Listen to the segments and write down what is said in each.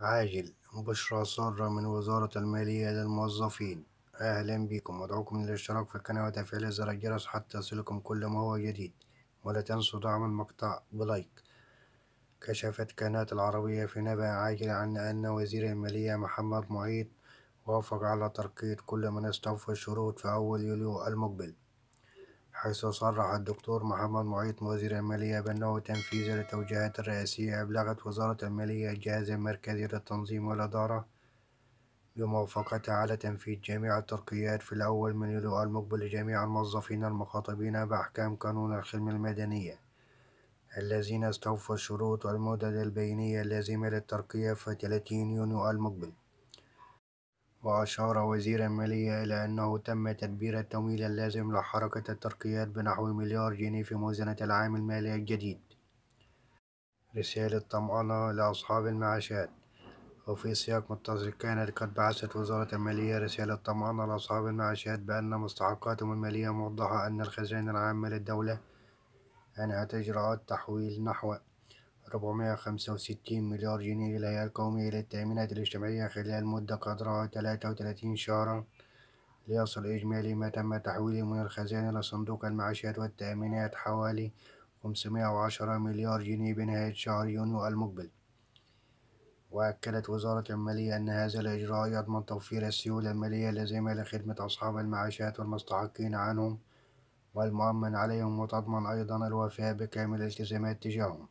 عاجل بشرى سارة من وزارة المالية للموظفين أهلا بكم أدعوكم للاشتراك في القناة وتفعيل زر الجرس حتى يصلكم كل ما هو جديد ولا تنسوا دعم المقطع بلايك كشفت قناة العربية في نبأ عاجل عن أن وزير المالية محمد معيط وافق على ترقية كل من استوفى الشروط في أول يوليو المقبل حيث صرح الدكتور محمد معيط وزير المالية بأنه تنفيذ للتوجيهات الرئاسية أبلغت وزارة المالية الجهاز المركزي للتنظيم والإدارة بموافقتها على تنفيذ جميع الترقيات في الأول من يوليو المقبل لجميع الموظفين المخاطبين بأحكام قانون الخدمة المدنية الذين استوفوا الشروط والمدد البينية اللازمة للترقية في 30 يونيو المقبل وأشار وزير المالية إلى أنه تم تدبير التمويل اللازم لحركة الترقيات بنحو مليار جنيه في موازنة العام المالي الجديد رسالة طمأنة لأصحاب المعاشات وفي سياق متصل كانت قد بعثت وزارة المالية رسالة طمأنة لأصحاب المعاشات بأن مستحقاتهم المالية موضحة أن الخزانة العامة للدولة أنهت إجراءات تحويل نحو 465 مليار جنيه للهيئة القومية للتأمينات الاجتماعية خلال مدة قدرها 33 شهرًا ليصل إجمالي ما تم تحويله من الخزانة لصندوق المعاشات والتأمينات حوالي 510 مليار جنيه بنهاية شهر يونيو المقبل وأكدت وزارة المالية أن هذا الإجراء يضمن توفير السيولة المالية اللازمة لخدمة أصحاب المعاشات والمستحقين عنهم والمؤمن عليهم وتضمن أيضا الوفاء بكامل الالتزامات تجاههم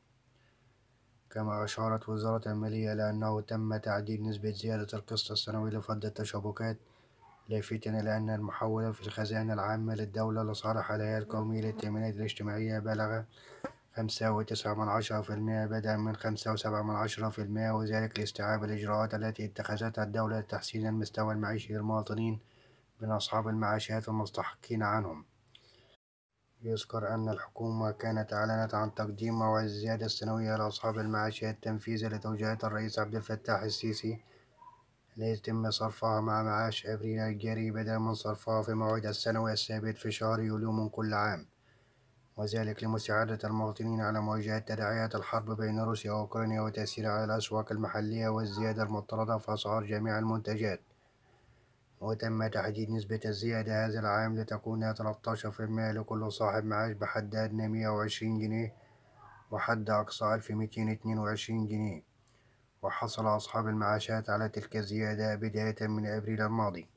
كما أشارت وزارة المالية إلى أنه تم تعديل نسبة زيادة القسط السنوي لفض التشابكات لافتاً إلى أن المحولة في الخزانة العامة للدولة لصالح الهيئة القومية للتأمينات الاجتماعية بلغ خمسة وتسعة من عشرة في المائة بدءا من خمسة وسبعة من عشرة في المائة وذلك لاستيعاب الإجراءات التي اتخذتها الدولة لتحسين المستوى المعيشي للمواطنين من أصحاب المعاشات والمستحقين عنهم يذكر أن الحكومة كانت أعلنت عن تقديم موعد الزيادة السنوية لأصحاب المعاشات تنفيذا لتوجيهات الرئيس عبد الفتاح السيسي ليتم صرفها مع معاش أبريل الجاري بدلا من صرفها في موعدها السنوي الثابت في شهر يوليو من كل عام وذلك لمساعدة المواطنين على مواجهة تداعيات الحرب بين روسيا وأوكرانيا وتأثيرها على الأسواق المحلية والزيادة المضطردة في أسعار جميع المنتجات وتم تحديد نسبة الزيادة هذا العام لتكون 13% لكل صاحب معاش بحد أدنى 120 جنيه وحد أقصى 1222 جنيه وحصل أصحاب المعاشات على تلك الزيادة بداية من أبريل الماضي